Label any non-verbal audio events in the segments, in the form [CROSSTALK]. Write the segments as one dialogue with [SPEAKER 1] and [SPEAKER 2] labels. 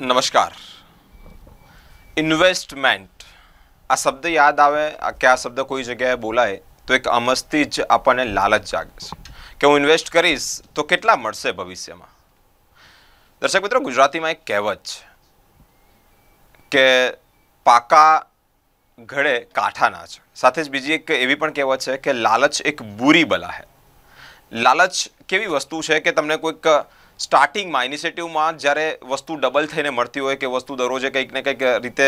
[SPEAKER 1] નમસ્કાર ઇન્વેસ્ટમેન્ટ આ શબ્દ યાદ આવે કે આ શબ્દ કોઈ જગ્યાએ બોલાય તો એક અમસ્તી જ આપણને લાલચ જાગે છે કે હું ઇન્વેસ્ટ કરીશ તો કેટલા મળશે ભવિષ્યમાં દર્શક મિત્રો ગુજરાતીમાં એક કહેવત છે કે પાકા ઘડે કાંઠાના છે સાથે જ બીજી એક એવી પણ કહેવત છે કે લાલચ એક બુરી બલા હે લાલચ કેવી વસ્તુ છે કે તમને કોઈક સ્ટાર્ટિંગમાં ઇનિશિયેટિવમાં જ્યારે વસ્તુ ડબલ થઈને મળતી હોય કે વસ્તુ દરરોજે કંઈક ને કંઈક રીતે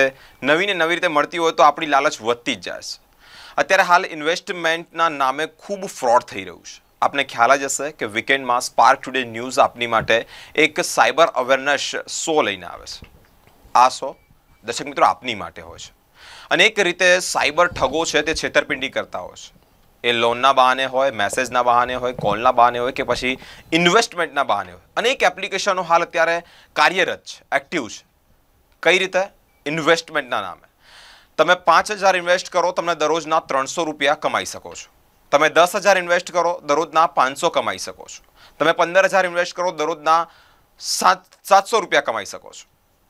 [SPEAKER 1] નવી ને નવી રીતે મળતી હોય તો આપણી લાલચ વધતી જ જાય છે અત્યારે હાલ ઇન્વેસ્ટમેન્ટના નામે ખૂબ ફ્રોડ થઈ રહ્યું છે આપને ખ્યાલ જ હશે કે વીકેન્ડમાં સ્પાર્ક ટુડે ન્યૂઝ આપની માટે એક સાયબર અવેરનેસ શો લઈને આવે છે આ શો દર્શક મિત્રો આપની માટે હોય છે અને એક રીતે સાયબર ઠગો છે તે છેતરપિંડી કરતા હોય છે એ લોનના બહાને હોય મેસેજના બહાને હોય કોલના બહાને હોય કે પછી ઇન્વેસ્ટમેન્ટના બહાને હોય અનેક એપ્લિકેશનો હાલ અત્યારે કાર્યરત છે એક્ટિવ છે કઈ રીતે ઇન્વેસ્ટમેન્ટના નામે તમે પાંચ હજાર ઇન્વેસ્ટ કરો તમને દરરોજના ત્રણસો રૂપિયા કમાઈ શકો છો તમે દસ હજાર ઇન્વેસ્ટ કરો દરરોજના પાંચસો કમાઈ શકો છો તમે પંદર હજાર ઇન્વેસ્ટ કરો દરરોજના સાત સાતસો રૂપિયા કમાઈ શકો છો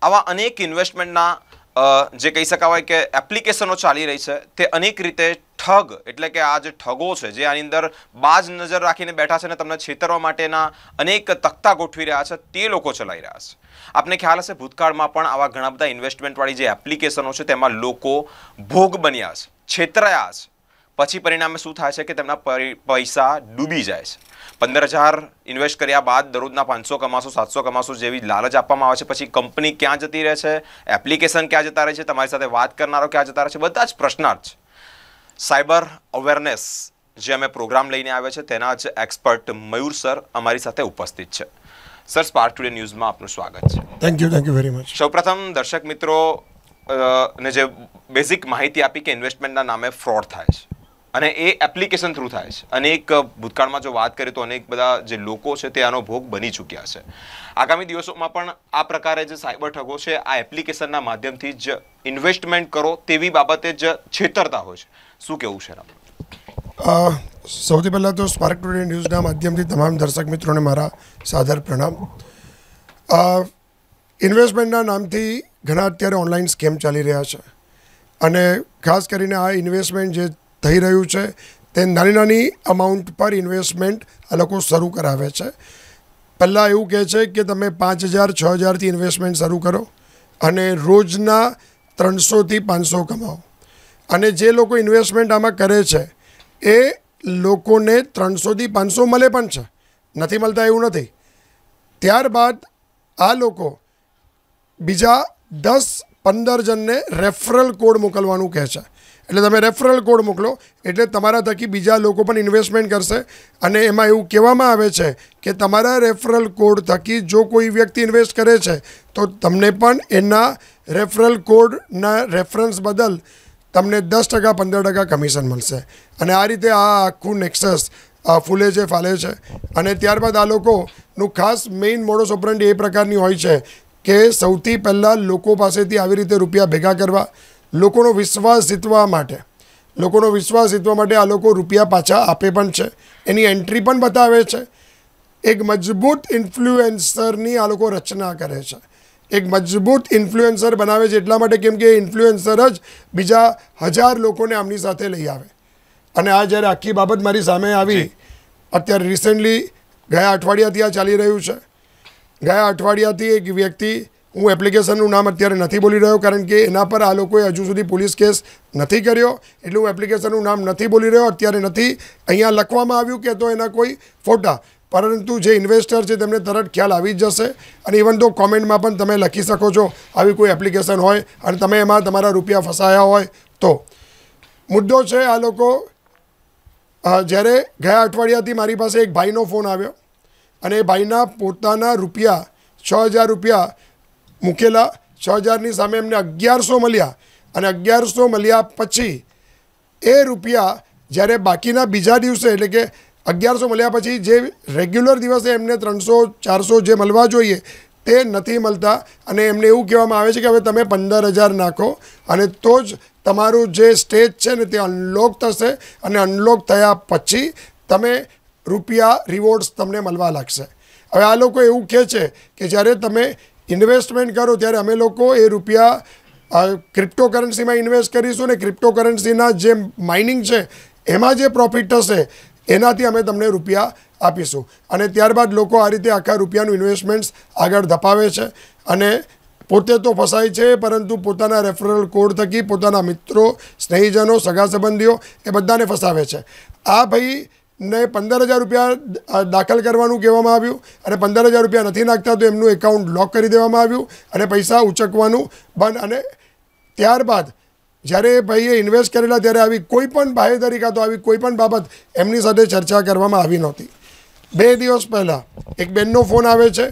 [SPEAKER 1] આવા અનેક ઇન્વેસ્ટમેન્ટના જે કહી શકાવાય કે એપ્લિકેશનો ચાલી રહી છે તે અનેક રીતે ઠગ એટલે કે આ જે ઠગો છે જે આની અંદર બાજ નજર રાખીને બેઠા છે અને તમને છેતરવા માટેના અનેક તખ્તા ગોઠવી રહ્યા છે તે લોકો ચલાવી રહ્યા છે આપને ખ્યાલ હશે ભૂતકાળમાં પણ આવા ઘણા બધા ઇન્વેસ્ટમેન્ટવાળી જે એપ્લિકેશનો છે તેમાં લોકો ભોગ બન્યા છે છેતરાયા છે પછી પરિણામે શું થાય છે કે તેમના પૈસા ડૂબી જાય છે પંદર હજાર ઇન્વેસ્ટ કર્યા બાદ દરરોજના પાંચસો કમાશો સાતસો કમાશો જેવી લાલચ આપવામાં આવે છે પછી કંપની ક્યાં જતી રહે છે એપ્લિકેશન ક્યાં જતા રહે છે તમારી સાથે વાત કરનારો ક્યાં જતા રહે છે બધા જ પ્રશ્નાર્થ છે સાયબર અવેરનેસ જે અમે પ્રોગ્રામ લઈને આવ્યા છે તેના જ એક્સપર્ટ મયુર સર અમારી સાથે ઉપસ્થિત છે સર સ્પાર્ક ટુડે ન્યૂઝમાં આપનું સ્વાગત છે
[SPEAKER 2] thank you thank you very much
[SPEAKER 1] સૌપ્રથમ દર્શક મિત્રો ને જે બેઝિક માહિતી આપી કે ઇન્વેસ્ટમેન્ટના નામે ફ્રોડ થાય છે અને એ એપ્લિકેશન થ્રુ થાય છે અનેક ભૂતકાળમાં જો વાત કરીએ તો અનેક બધા જે લોકો છે તે આનો ભોગ બની ચૂક્યા છે આગામી દિવસોમાં પણ આ પ્રકારે જે સાયબર ઠગો છે આ એપ્લિકેશનના માધ્યમથી જ ઇન્વેસ્ટમેન્ટ કરો તેવી બાબતે જ છેતરતા હોય છે શું કેવું છે
[SPEAKER 2] સૌથી પહેલાં તો સ્પાર્ક ટુડે ન્યૂઝના માધ્યમથી તમામ દર્શક મિત્રોને મારા સાદર પ્રણામ ઇન્વેસ્ટમેન્ટના નામથી ઘણા અત્યારે ઓનલાઈન સ્કેમ ચાલી રહ્યા છે અને ખાસ કરીને આ ઇન્વેસ્ટમેન્ટ જે થઈ રહ્યું છે તે નાની નાની અમાઉન્ટ પર ઇન્વેસ્ટમેન્ટ આ લોકો શરૂ કરાવે છે પહેલાં એવું કહે છે કે તમે પાંચ હજાર છ હજારથી ઇન્વેસ્ટમેન્ટ શરૂ કરો અને રોજના ત્રણસોથી પાંચસો કમાઓ અને જે લોકો ઇન્વેસ્ટમેન્ટ આમાં કરે છે એ લોકોને ત્રણસોથી પાંચસો મળે પણ છે નથી મળતા એવું નથી ત્યારબાદ આ લોકો બીજા દસ પંદર જણને રેફરલ કોડ મોકલવાનું કહે છે એટલે તમે રેફરલ કોડ મોકલો એટલે તમારા થકી બીજા લોકો પણ ઇન્વેસ્ટમેન્ટ કરશે અને એમાં એવું કહેવામાં આવે છે કે તમારા રેફરલ કોડ થકી જો કોઈ વ્યક્તિ ઇન્વેસ્ટ કરે છે તો તમને પણ એના રેફરલ કોડના રેફરન્સ બદલ તમને દસ ટકા પંદર ટકા કમિશન મળશે અને આ રીતે આ આખું નેક્સસ ફૂલે છે ફાલે છે અને ત્યારબાદ આ લોકોનું ખાસ મેઇન મોડો ઓપરન્ટી એ પ્રકારની હોય છે કે સૌથી પહેલાં લોકો પાસેથી આવી રીતે રૂપિયા ભેગા કરવા લોકોનો વિશ્વાસ જીતવા માટે લોકોનો વિશ્વાસ જીતવા માટે આ લોકો રૂપિયા પાછા આપે પણ છે એની એન્ટ્રી પણ બતાવે છે એક મજબૂત ઇન્ફ્લુએન્સરની આ લોકો રચના કરે છે એક મજબૂત ઇન્ફ્લુએન્સર બનાવે છે એટલા માટે કેમ કે ઇન્ફ્લુએન્સર જ બીજા હજાર લોકોને આમની સાથે લઈ આવે અને આ જ્યારે આખી બાબત મારી સામે આવી અત્યારે રિસેન્ટલી ગયા અઠવાડિયાથી આ ચાલી રહ્યું છે ગયા અઠવાડિયાથી એક વ્યક્તિ હું એપ્લિકેશનનું નામ અત્યારે નથી બોલી રહ્યો કારણ કે એના પર આ લોકોએ હજુ સુધી પોલીસ કેસ નથી કર્યો એટલે હું એપ્લિકેશનનું નામ નથી બોલી રહ્યો અત્યારે નથી અહીંયા લખવામાં આવ્યું કે તો એના કોઈ ફોટા પરંતુ જે ઇન્વેસ્ટર છે તેમને તરત ખ્યાલ આવી જ જશે અને ઇવન તો કોમેન્ટમાં પણ તમે લખી શકો છો આવી કોઈ એપ્લિકેશન હોય અને તમે એમાં તમારા રૂપિયા ફસાયા હોય તો મુદ્દો છે આ લોકો જ્યારે ગયા અઠવાડિયાથી મારી પાસે એક ભાઈનો ફોન આવ્યો અને એ ભાઈના પોતાના રૂપિયા છ હજાર રૂપિયા મૂકેલા છ હજારની સામે એમને અગિયારસો મળ્યા અને અગિયારસો મળ્યા પછી એ રૂપિયા જ્યારે બાકીના બીજા દિવસે એટલે કે અગિયારસો મળ્યા પછી જે રેગ્યુલર દિવસે એમને ત્રણસો ચારસો જે મળવા જોઈએ તે નથી મળતા અને એમને એવું કહેવામાં આવે છે કે હવે તમે પંદર હજાર નાખો અને તો જ તમારું જે સ્ટેજ છે ને તે અનલોક થશે અને અનલોક થયા પછી તમે રૂપિયા રિવોર્ડ્સ તમને મળવા લાગશે હવે આ લોકો એવું કહે છે કે જ્યારે તમે ઇન્વેસ્ટમેન્ટ કરો ત્યારે અમે લોકો એ રૂપિયા ક્રિપ્ટોકરન્સીમાં ઇન્વેસ્ટ કરીશું ને ક્રિપ્ટોકરન્સીના જે માઇનિંગ છે એમાં જે પ્રોફિટ થશે એનાથી અમે તમને રૂપિયા આપીશું અને ત્યારબાદ લોકો આ રીતે આખા રૂપિયાનું ઇન્વેસ્ટમેન્ટ્સ આગળ ધપાવે છે અને પોતે તો ફસાય છે પરંતુ પોતાના રેફરલ કોડ થકી પોતાના મિત્રો સ્નેહીજનો સગા સંબંધીઓ એ બધાને ફસાવે છે આ ભાઈ ને પંદર હજાર રૂપિયા દાખલ કરવાનું કહેવામાં આવ્યું અને પંદર હજાર રૂપિયા નથી નાખતા તો એમનું એકાઉન્ટ લોક કરી દેવામાં આવ્યું અને પૈસા ઉચકવાનું બંધ અને ત્યારબાદ જ્યારે ભાઈએ ઇન્વેસ્ટ કરેલા ત્યારે આવી કોઈ પણ બાહેધરી કાં તો આવી કોઈ પણ બાબત એમની સાથે ચર્ચા કરવામાં આવી નહોતી બે દિવસ પહેલાં એક બેનનો ફોન આવે છે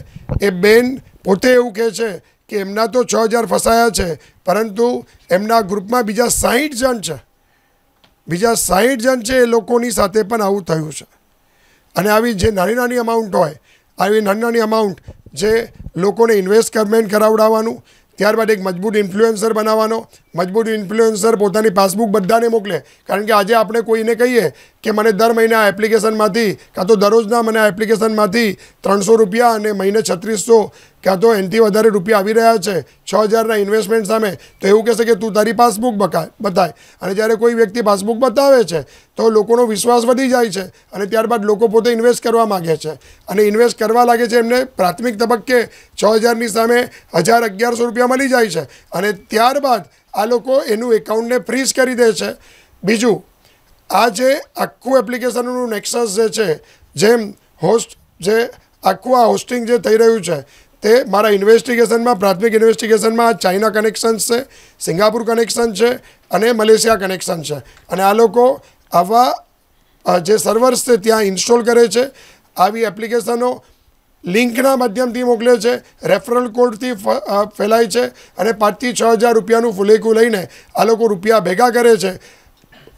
[SPEAKER 2] એ બેન પોતે એવું કહે છે કે એમના તો છ હજાર ફસાયા છે પરંતુ એમના ગ્રુપમાં બીજા સાહીઠ જણ છે બીજા સાહીઠ જણ છે એ લોકોની સાથે પણ આવું થયું છે અને આવી જે નાની નાની અમાઉન્ટ હોય આવી નાની નાની અમાઉન્ટ જે લોકોને ઇન્વેસ્ટમેન્ટ કરાવડાવવાનું ત્યારબાદ એક મજબૂત ઇન્ફ્લુએન્સર બનાવવાનો મજબૂત ઇન્ફ્લુએન્સર પોતાની પાસબુક બધાને મોકલે કારણ કે આજે આપણે કોઈને કહીએ કે મને દર મહિને આ એપ્લિકેશનમાંથી કાં તો દરરોજના મને આ એપ્લિકેશનમાંથી ત્રણસો રૂપિયા અને મહિને છત્રીસો કાં તો એનાથી વધારે રૂપિયા આવી રહ્યા છે છ હજારના ઇન્વેસ્ટમેન્ટ સામે તો એવું કહેશે કે તું તારી પાસબુક બકાય બતાય અને જ્યારે કોઈ વ્યક્તિ પાસબુક બતાવે છે તો લોકોનો વિશ્વાસ વધી જાય છે અને ત્યારબાદ લોકો પોતે ઇન્વેસ્ટ કરવા માગે છે અને ઇન્વેસ્ટ કરવા લાગે છે એમને પ્રાથમિક તબક્કે છ હજારની સામે હજાર અગિયારસો રૂપિયા મળી જાય છે અને ત્યારબાદ આ લોકો એનું એકાઉન્ટને ફ્રીઝ કરી દે છે બીજું આ જે આખું એપ્લિકેશનનું નેક્સસ જે છે જેમ હોસ્ટ જે આખું આ હોસ્ટિંગ જે થઈ રહ્યું છે તે મારા ઇન્વેસ્ટિગેશનમાં પ્રાથમિક ઇન્વેસ્ટિગેશનમાં ચાઇના કનેક્શન્સ છે સિંગાપુર કનેક્શન છે અને મલેશિયા કનેક્શન છે અને આ લોકો આવા જે સર્વર્સ છે ત્યાં ઇન્સ્ટોલ કરે છે આવી એપ્લિકેશનો લિંકના માધ્યમથી મોકલે છે રેફરલ કોડથી ફેલાય છે અને પાંચથી છ હજાર રૂપિયાનું ફુલેકું લઈને આ લોકો રૂપિયા ભેગા કરે છે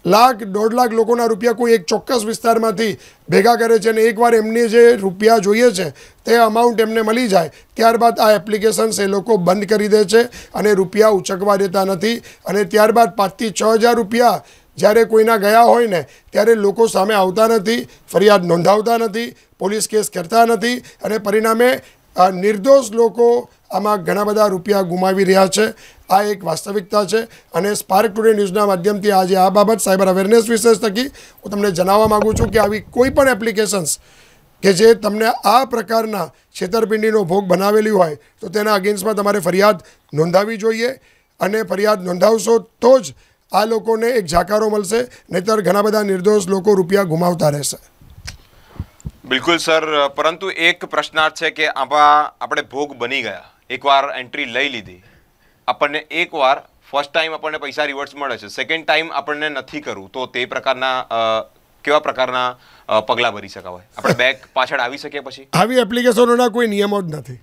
[SPEAKER 2] લાખ દોઢ લાખ લોકોના રૂપિયા કોઈ એક ચોક્કસ વિસ્તારમાંથી ભેગા કરે છે અને એકવાર એમને જે રૂપિયા જોઈએ છે તે અમાઉન્ટ એમને મળી જાય ત્યારબાદ આ એપ્લિકેશન્સ એ લોકો બંધ કરી દે છે અને રૂપિયા ઉચકવા દેતા નથી અને ત્યારબાદ પાંચથી છ હજાર રૂપિયા જ્યારે કોઈના ગયા હોય ને ત્યારે લોકો સામે આવતા નથી ફરિયાદ નોંધાવતા નથી પોલીસ કેસ કરતા નથી અને પરિણામે નિર્દોષ લોકો આમાં ઘણા બધા રૂપિયા ગુમાવી રહ્યા છે આ એક વાસ્તવિકતા છે અને સ્પાર્ક ટુડે ન્યૂઝના માધ્યમથી આજે આ બાબત સાયબર અવેરનેસ વિશે થકી હું તમને જણાવવા માગું છું કે આવી કોઈ પણ એપ્લિકેશન્સ કે જે તમને આ પ્રકારના છેતરપિંડીનો ભોગ બનાવેલી હોય તો તેના અગેન્સ્ટમાં તમારે ફરિયાદ નોંધાવી જોઈએ અને ફરિયાદ નોંધાવશો તો જ આ લોકોને એક જાકારો મળશે નહીતર ઘણા બધા નિર્દોષ લોકો રૂપિયા ગુમાવતા રહેશે
[SPEAKER 1] બિલકુલ સર પરંતુ એક પ્રશ્નાર્થ છે કે આવા આપણે ભોગ બની ગયા એકવાર એન્ટ્રી લઈ લીધી આપણને એકવાર ફર્સ્ટ ટાઈમ આપણને પૈસા રિવર્સ મળે છે સેકન્ડ ટાઈમ આપણને નથી કરવું તો તે પ્રકારના કેવા પ્રકારના પગલાં ભરી શકાવાય આપણે બેક [LAUGHS] પાછળ આવી શકીએ પછી
[SPEAKER 2] આવી એપ્લિકેશનોના કોઈ નિયમો જ નથી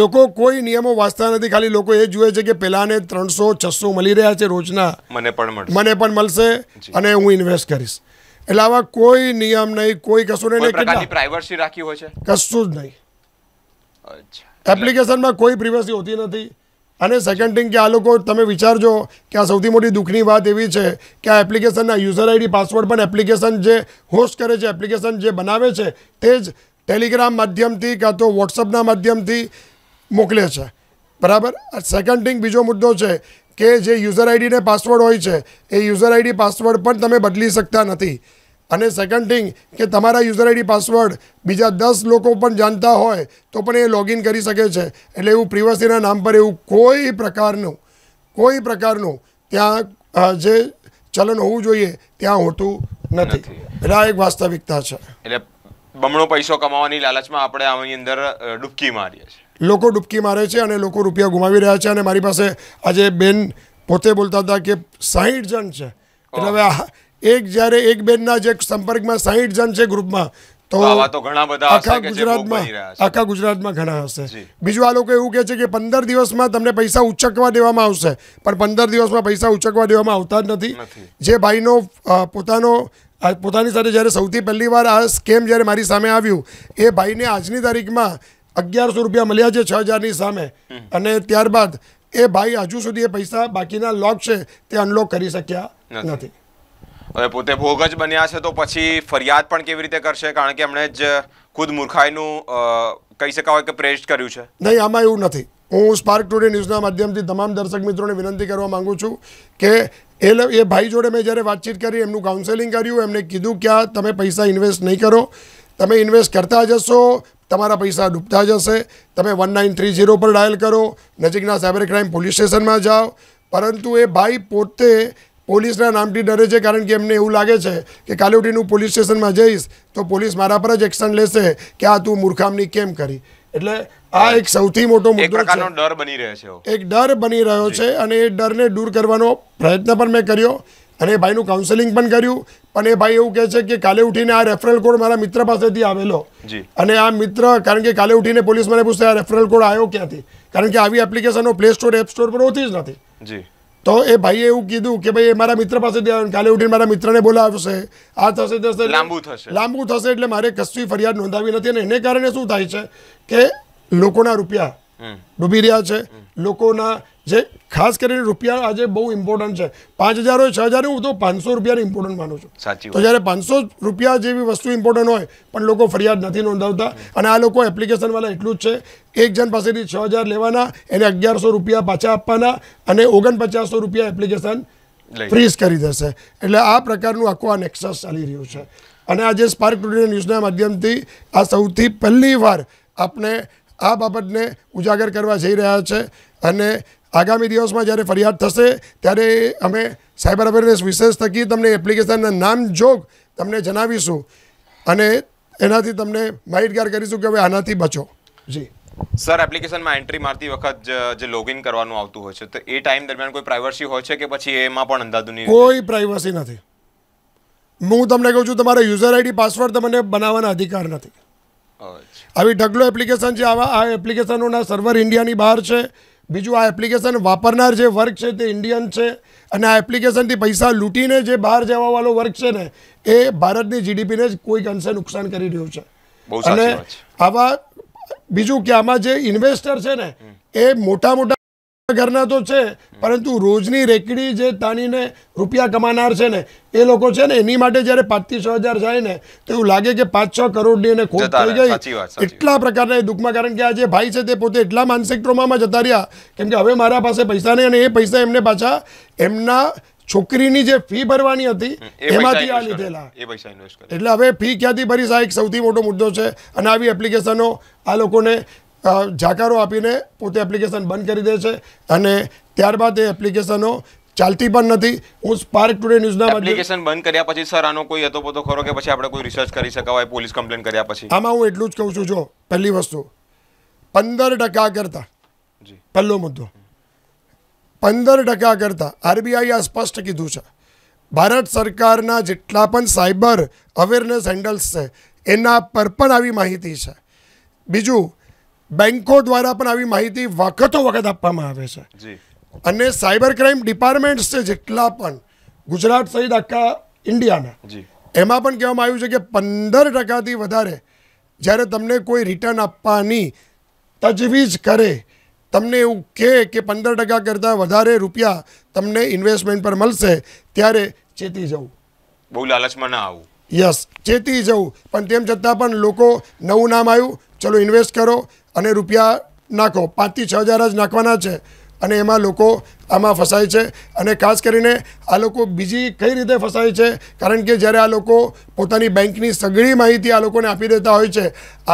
[SPEAKER 2] લોકો કોઈ નિયમો વાંચતા નથી ખાલી લોકો એ જુએ છે કે પહેલાંને ત્રણસો છસો મળી રહ્યા છે રોજના
[SPEAKER 1] મને પણ મળશે
[SPEAKER 2] મને પણ મળશે અને હું ઇન્વેસ્ટ કરીશ એટલે આવા કોઈ નિયમ નહીં કોઈ કશું નહીં
[SPEAKER 1] પ્રાઇવસી રાખી હોય છે
[SPEAKER 2] કશું જ નહીં અચ્છા એપ્લિકેશનમાં કોઈ પ્રિવસી હોતી નથી અને સેકન્ડ થિંગ કે આ લોકો તમે વિચારજો કે આ સૌથી મોટી દુઃખની વાત એવી છે કે આ એપ્લિકેશનના યુઝર આઈડી પાસવર્ડ પણ એપ્લિકેશન જે હોસ્ટ કરે છે એપ્લિકેશન જે બનાવે છે તે જ ટેલિગ્રામ માધ્યમથી કાં તો વોટ્સઅપના માધ્યમથી મોકલે છે બરાબર સેકન્ડ થિંગ બીજો મુદ્દો છે કે જે યુઝર આઈડીને પાસવર્ડ હોય છે એ યુઝર આઈડી પાસવર્ડ પણ તમે બદલી શકતા નથી અને સેકન્ડ થિંગ કે તમારા યુઝર આઈડી પાસવર્ડ બીજા દસ લોકો પણ જાણતા હોય તો પણ એ લોગિન કરી શકે છે એટલે એવું પ્રિવસીના નામ પર એવું કોઈ પ્રકારનું કોઈ પ્રકારનું ત્યાં જે ચલન હોવું જોઈએ ત્યાં હોતું નથી એટલે આ એક વાસ્તવિકતા છે
[SPEAKER 1] એટલે બમણો પૈસો કમાવાની લાલચમાં આપણે આની અંદર ડૂબકી મારીએ
[SPEAKER 2] છીએ લોકો ડૂબકી મારે છે અને લોકો રૂપિયા ગુમાવી રહ્યા છે અને મારી પાસે આજે બેન પોતે બોલતા હતા કે સાહીઠ જણ છે એટલે હવે આ એક જ્યારે એક બેનના જે સંપર્કમાં સાહીઠ જણ છે ગ્રુપમાં તો આખા ગુજરાતમાં આખા ગુજરાતમાં ઘણા હશે બીજું આ લોકો એવું કહે છે કે પંદર દિવસમાં તમને પૈસા ઉચકવા દેવામાં આવશે પણ પંદર દિવસમાં પૈસા ઉચકવા દેવામાં આવતા નથી જે ભાઈનો પોતાનો પોતાની સાથે જ્યારે સૌથી પહેલી વાર આ સ્કેમ જ્યારે મારી સામે આવ્યું એ ભાઈને આજની તારીખમાં અગિયારસો રૂપિયા મળ્યા છે છ હજારની સામે અને ત્યારબાદ એ ભાઈ હજુ સુધી એ પૈસા બાકીના લોક છે તે અનલોક કરી શક્યા
[SPEAKER 1] નથી હવે પોતે ભોગ જ બન્યા છે તો પછી ફરિયાદ પણ કેવી રીતે કરશે કારણ કે એમણે જ ખુદ મૂર્ખાઈનું કહી શકાય કે પ્રેસ્ટ કર્યું છે
[SPEAKER 2] નહીં આમાં એવું નથી હું સ્પાર્ક ટુડે ન્યૂઝના માધ્યમથી તમામ દર્શક મિત્રોને વિનંતી કરવા માગું છું કે એ એ ભાઈ જોડે મેં જ્યારે વાતચીત કરી એમનું કાઉન્સેલિંગ કર્યું એમને કીધું કે તમે પૈસા ઇન્વેસ્ટ નહીં કરો તમે ઇન્વેસ્ટ કરતા જશો તમારા પૈસા ડૂબતા જશે તમે વન નાઇન થ્રી ઝીરો પર ડાયલ કરો નજીકના સાયબર ક્રાઇમ પોલીસ સ્ટેશનમાં જાઓ પરંતુ એ ભાઈ પોતે પોલીસના નામથી ડરે છે કારણ કે એમને એવું લાગે છે કે કાલે ઉઠીને હું પોલીસ સ્ટેશનમાં જઈશ તો પોલીસ મારા પર જ એક્શન લેશે કે આ તું મૂર્ખામની કેમ કરી એટલે આ એક સૌથી મોટો મુદ્દો છે બની રહ્યો એક ડર બની રહ્યો છે અને એ ડરને દૂર કરવાનો પ્રયત્ન પણ મેં કર્યો અને એ ભાઈનું કાઉન્સેલિંગ પણ કર્યું પણ એ ભાઈ એવું કહે છે કે કાલે ઉઠીને આ રેફરલ કોડ મારા મિત્ર પાસેથી આવેલો અને આ મિત્ર કારણ કે કાલે ઉઠીને પોલીસ મને પૂછશે આ રેફરલ કોડ આવ્યો ક્યાંથી કારણ કે આવી એપ્લિકેશનો પ્લે સ્ટોર એપ સ્ટોર પર હોતી જ નથી તો એ ભાઈએ એવું કીધું કે ભાઈ મારા મિત્ર પાસે કાલે ઉઠીને મારા મિત્રને બોલાવશે આ થશે
[SPEAKER 1] થશે લાંબુ થશે
[SPEAKER 2] લાંબુ થશે એટલે મારે કશી ફરિયાદ નોંધાવી નથી અને એને કારણે શું થાય છે કે લોકોના રૂપિયા ડૂબી રહ્યા છે લોકોના જે ખાસ કરીને રૂપિયા આજે બહુ ઇમ્પોર્ટન્ટ છે પાંચ હજાર હોય છ હજાર હું તો પાંચસો રૂપિયાને ઇમ્પોર્ટન્ટ માનું છું તો જ્યારે પાંચસો રૂપિયા જેવી વસ્તુ ઇમ્પોર્ટન્ટ હોય પણ લોકો ફરિયાદ નથી નોંધાવતા અને આ લોકો એપ્લિકેશનવાળા એટલું જ છે એક જણ પાસેથી છ હજાર લેવાના એને અગિયારસો રૂપિયા પાછા આપવાના અને ઓગણપચાસો રૂપિયા એપ્લિકેશન ફ્રીઝ કરી દેશે એટલે આ પ્રકારનું આખું આ નેક્સસ ચાલી રહ્યું છે અને આજે સ્પાર્ક ટુડે ન્યૂઝના માધ્યમથી આ સૌથી પહેલીવાર આપણે આ બાબતને ઉજાગર કરવા જઈ રહ્યા છે અને આગામી દિવસમાં જ્યારે ફરિયાદ થશે ત્યારે અમે સાયબર અવેરનેસ વિશેષ થકી તમને એપ્લિકેશનના નામ જોગ તમને જણાવીશું અને એનાથી તમને માહિતગાર કરીશું કે હવે આનાથી બચો જી
[SPEAKER 1] સર એપ્લિકેશનમાં એન્ટ્રી મારતી વખત જે લોગિન કરવાનું આવતું હોય છે તો એ ટાઈમ દરમિયાન કોઈ પ્રાઇવસી હોય છે કે પછી એમાં પણ અંધાધુની કોઈ
[SPEAKER 2] પ્રાઇવસી નથી હું તમને કહું છું તમારા યુઝર આઈડી પાસવર્ડ તમને બનાવવાના અધિકાર નથી આવી ઢગલો એપ્લિકેશન છે આવા આ એપ્લિકેશનોના સર્વર ઇન્ડિયાની બહાર છે બીજું આ એપ્લિકેશન વાપરનાર જે વર્ગ છે તે ઇન્ડિયન છે અને આ એપ્લિકેશનથી પૈસા લૂંટીને જે બહાર જવાવાળો વર્ગ છે ને એ ભારતની જીડીપીને જ કોઈક અંશે નુકસાન કરી રહ્યું છે અને આવા બીજું કે આમાં જે ઇન્વેસ્ટર છે ને એ મોટા મોટા ઘરના તો છે પરંતુ રોજની રેકડી જે તાનીને રૂપિયા કમાનાર છે ને એ લોકો છે ને એની માટે જ્યારે પાંચથી હજાર જાય ને તો એવું લાગે કે પાંચ છ કરોડની એને ખોટ થઈ ગઈ એટલા પ્રકારના દુઃખમાં કારણ કે આ જે ભાઈ છે તે પોતે એટલા માનસિક ટ્રોમામાં જતા રહ્યા કેમ કે હવે મારા પાસે પૈસા નહીં અને એ પૈસા એમને પાછા એમના છોકરીની જે ફી ભરવાની હતી એમાંથી આ લીધેલા એટલે હવે ફી ક્યાંથી ભરી આ એક સૌથી મોટો મુદ્દો છે અને આવી એપ્લિકેશનો આ લોકોને જાકારો આપીને પોતે એપ્લિકેશન બંધ કરી દે છે અને ત્યારબાદ એ એપ્લિકેશનો ચાલતી પણ નથી હું સ્પાર્ક ટુડે ન્યૂઝના એપ્લિકેશન
[SPEAKER 1] બંધ કર્યા પછી સર આનો કોઈ હતો પોતો ખરો કે પછી આપણે કોઈ રિસર્ચ કરી શકાય પોલીસ કમ્પ્લેન કર્યા પછી આમાં
[SPEAKER 2] હું એટલું જ કહું છું જો પહેલી વસ્તુ પંદર ટકા કરતાં પહેલો મુદ્દો પંદર ટકા કરતાં આરબીઆઈએ આ સ્પષ્ટ કીધું છે ભારત સરકારના જેટલા પણ સાયબર અવેરનેસ હેન્ડલ્સ છે એના પર પણ આવી માહિતી છે બીજું બેન્કો દ્વારા પણ આવી માહિતી વખતો વખત આપવામાં આવે છે અને સાયબર ક્રાઇમ ડિપાર્ટમેન્ટ્સ છે જેટલા પણ ગુજરાત સહિત આખા ઇન્ડિયાના એમાં પણ કહેવામાં આવ્યું છે કે પંદર ટકાથી વધારે જ્યારે તમને કોઈ રિટર્ન આપવાની તજવીજ કરે તમને એવું કહે કે પંદર ટકા કરતાં વધારે રૂપિયા તમને ઇન્વેસ્ટમેન્ટ પર મળશે ત્યારે ચેતી જવું
[SPEAKER 1] બહુ લાલચમાં ના આવું
[SPEAKER 2] યસ ચેતી જવું પણ તેમ છતાં પણ લોકો નવું નામ આવ્યું ચલો ઇન્વેસ્ટ કરો અને રૂપિયા નાખો પાંચથી છ હજાર જ નાખવાના છે અને એમાં લોકો આમાં ફસાય છે અને ખાસ કરીને આ લોકો બીજી કઈ રીતે ફસાય છે કારણ કે જ્યારે આ લોકો પોતાની બેંકની સઘળી માહિતી આ લોકોને આપી દેતા હોય છે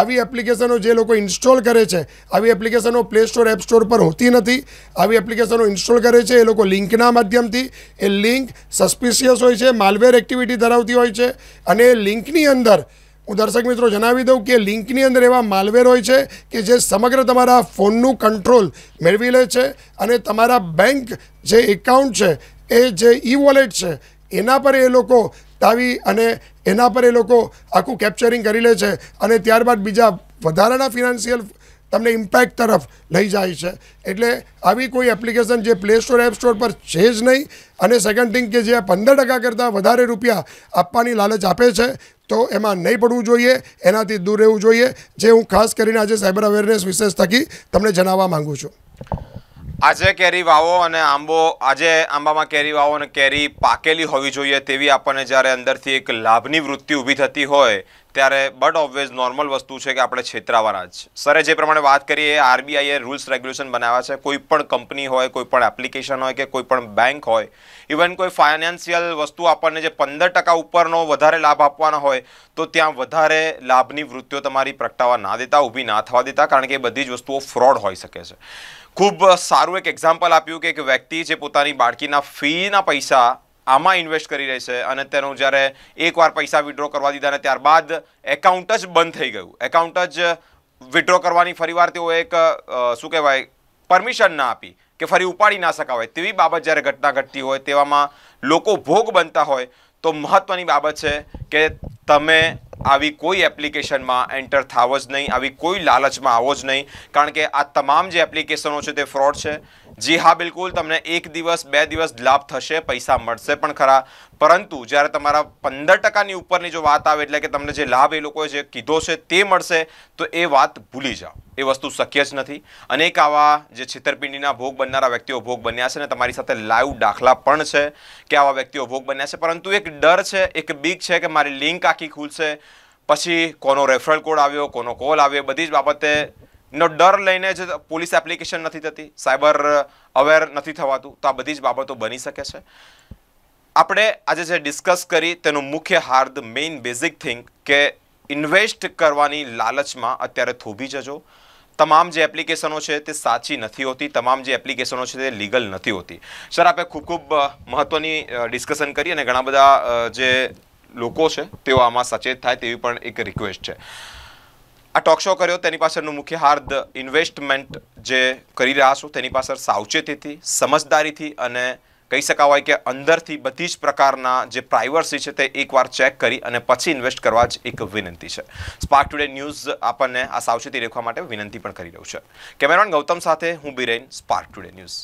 [SPEAKER 2] આવી એપ્લિકેશનો જે લોકો ઇન્સ્ટોલ કરે છે આવી એપ્લિકેશનો પ્લે સ્ટોર એપ સ્ટોર પર હોતી નથી આવી એપ્લિકેશનો ઇન્સ્ટોલ કરે છે એ લોકો લિંકના માધ્યમથી એ લિંક સસ્પિશિયસ હોય છે માલવેર એક્ટિવિટી ધરાવતી હોય છે અને એ લિંકની અંદર હું દર્શક મિત્રો જણાવી દઉં કે લિંકની અંદર એવા માલવેર હોય છે કે જે સમગ્ર તમારા ફોનનું કંટ્રોલ મેળવી લે છે અને તમારા બેંક જે એકાઉન્ટ છે એ જે ઈ વોલેટ છે એના પર એ લોકો તાવી અને એના પર એ લોકો આખું કેપ્ચરિંગ કરી લે છે અને ત્યારબાદ બીજા વધારાના ફિનાન્શિયલ તમને ઇમ્પેક્ટ તરફ લઈ જાય છે એટલે આવી કોઈ એપ્લિકેશન જે પ્લે સ્ટોર એપ સ્ટોર પર છે જ નહીં અને સેકન્ડ થિંગ કે જે પંદર ટકા કરતાં વધારે રૂપિયા આપવાની લાલચ આપે છે તો એમાં નહીં પડવું જોઈએ એનાથી દૂર રહેવું જોઈએ જે હું ખાસ કરીને આજે સાયબર અવેરનેસ વિશેષ થકી તમને જણાવવા માંગુ છું
[SPEAKER 1] આજે કેરી વાવો અને આંબો આજે આંબામાં કેરી વાવો અને કેરી પાકેલી હોવી જોઈએ તેવી આપણને જ્યારે અંદરથી એક લાભની વૃત્તિ ઊભી થતી હોય ત્યારે બટ ઓબ્વિયસ નોર્મલ વસ્તુ છે કે આપણે છેતરાવાના જ સરે જે પ્રમાણે વાત કરીએ આરબીઆઈએ રૂલ્સ રેગ્યુલેશન બનાવ્યા છે કોઈ પણ કંપની હોય કોઈ પણ એપ્લિકેશન હોય કે કોઈ પણ બેંક હોય ઇવન કોઈ ફાઇનાન્શિયલ વસ્તુ આપણને જે પંદર ટકા ઉપરનો વધારે લાભ આપવાનો હોય તો ત્યાં વધારે લાભની વૃત્તિઓ તમારી પ્રગટાવા ના દેતા ઊભી ના થવા દેતા કારણ કે એ બધી જ વસ્તુઓ ફ્રોડ હોઈ શકે છે ખૂબ સારું એક એક્ઝામ્પલ આપ્યું કે એક વ્યક્તિ જે પોતાની બાળકીના ફીના પૈસા આમાં ઇન્વેસ્ટ કરી રહેશે અને તેનું જ્યારે એકવાર પૈસા વિડ્રો કરવા દીધા અને ત્યારબાદ એકાઉન્ટ જ બંધ થઈ ગયું એકાઉન્ટ જ વિડ્રો કરવાની ફરીવાર તેઓ એક શું કહેવાય પરમિશન ના આપી કે ફરી ઉપાડી ના શકાવાય તેવી બાબત જ્યારે ઘટના ઘટતી હોય તેવામાં લોકો ભોગ બનતા હોય તો મહત્ત્વની બાબત છે કે તમે આવી કોઈ એપ્લિકેશનમાં એન્ટર થાવો જ નહીં આવી કોઈ લાલચમાં આવો જ નહીં કારણ કે આ તમામ જે એપ્લિકેશનો છે તે ફ્રોડ છે જી હા બિલકુલ તમને એક દિવસ બે દિવસ લાભ થશે પૈસા મળશે પણ ખરા પરંતુ જ્યારે તમારા પંદર ટકાની ઉપરની જો વાત આવે એટલે કે તમને જે લાભ એ લોકોએ જે કીધો છે તે મળશે તો એ વાત ભૂલી જાઓ એ વસ્તુ શક્ય જ નથી અનેક આવા જે છેતરપિંડીના ભોગ બનનારા વ્યક્તિઓ ભોગ બન્યા છે ને તમારી સાથે લાઈવ દાખલા પણ છે કે આવા વ્યક્તિઓ ભોગ બન્યા છે પરંતુ એક ડર છે એક બીક છે કે મારી લિંક આખી ખુલશે પછી કોનો રેફરલ કોડ આવ્યો કોનો કોલ આવ્યો બધી જ બાબતે નો ડર લઈને જ પોલીસ એપ્લિકેશન નથી થતી સાયબર અવેર નથી થવાતું તો આ બધી જ બાબતો બની શકે છે આપણે આજે જે ડિસ્કસ કરી તેનું મુખ્ય હાર્દ મેઇન બેઝિક થિંગ કે ઇન્વેસ્ટ કરવાની લાલચમાં અત્યારે થોભી જજો તમામ જે એપ્લિકેશનો છે તે સાચી નથી હોતી તમામ જે એપ્લિકેશનો છે તે લીગલ નથી હોતી સર આપણે ખૂબ ખૂબ મહત્ત્વની ડિસ્કશન કરી અને ઘણા બધા જે લોકો છે તેઓ આમાં સચેત થાય તેવી પણ એક રિક્વેસ્ટ છે આ ટોક શો કર્યો તેની પાછળનું મુખ્ય હાર્દ ઇન્વેસ્ટમેન્ટ જે કરી રહ્યા છો તેની પાછળ સાવચેતીથી સમજદારીથી અને કહી શકાવાય કે અંદરથી બધી જ પ્રકારના જે પ્રાઇવર્સી છે તે એકવાર ચેક કરી અને પછી ઇન્વેસ્ટ કરવા જ એક વિનંતી છે સ્પાર્ક ટુડે ન્યૂઝ આપણને આ સાવચેતી રેખવા માટે વિનંતી પણ કરી રહ્યું છે કેમેરાન ગૌતમ સાથે હું બિરેન સ્પાર્ક ટુડે ન્યૂઝ